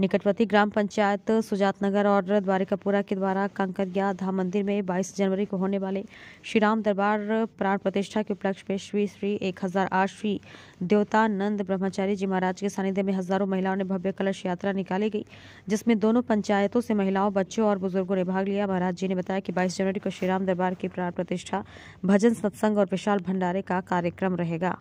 निकटवर्ती ग्राम पंचायत सुजातनगर और द्वारिकापुरा के द्वारा कंकरिया धाम मंदिर में 22 जनवरी को होने वाले श्री राम दरबार प्राण प्रतिष्ठा के उपलक्ष्य में श्री श्री एक हजार आठ श्री देवतानंद ब्रह्मचारी जी महाराज के सानिध्य में हजारों महिलाओं ने भव्य कलश यात्रा निकाली गई जिसमें दोनों पंचायतों से महिलाओं बच्चों और बुजुर्गों ने भाग लिया महाराज जी ने बताया कि बाईस जनवरी को श्रीराम दरबार की प्राण प्रतिष्ठा भजन सत्संग और विशाल भंडारे का कार्यक्रम रहेगा